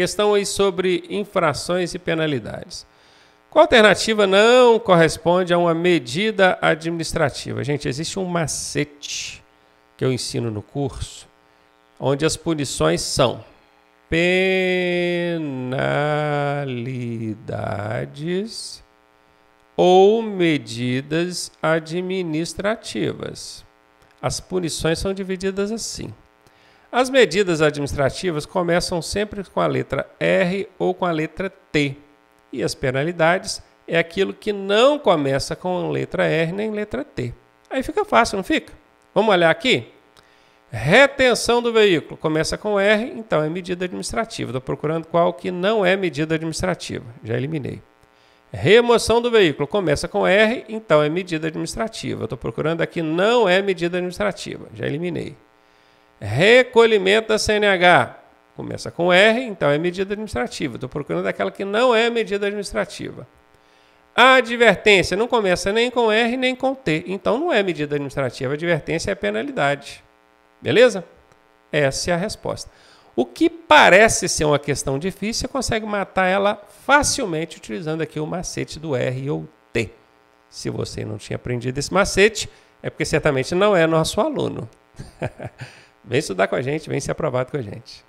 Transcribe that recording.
Questão aí sobre infrações e penalidades. Qual alternativa não corresponde a uma medida administrativa? Gente, existe um macete que eu ensino no curso, onde as punições são penalidades ou medidas administrativas. As punições são divididas assim. As medidas administrativas começam sempre com a letra R ou com a letra T. E as penalidades é aquilo que não começa com letra R nem letra T. Aí fica fácil, não fica? Vamos olhar aqui? Retenção do veículo começa com R, então é medida administrativa. Estou procurando qual que não é medida administrativa. Já eliminei. Remoção do veículo começa com R, então é medida administrativa. Estou procurando aqui não é medida administrativa. Já eliminei. Recolhimento da CNH. Começa com R, então é medida administrativa. Estou procurando aquela que não é medida administrativa. A advertência não começa nem com R nem com T, então não é medida administrativa. A advertência é penalidade. Beleza? Essa é a resposta. O que parece ser uma questão difícil, você consegue matar ela facilmente utilizando aqui o macete do R ou T. Se você não tinha aprendido esse macete, é porque certamente não é nosso aluno. Vem estudar com a gente, vem ser aprovado com a gente.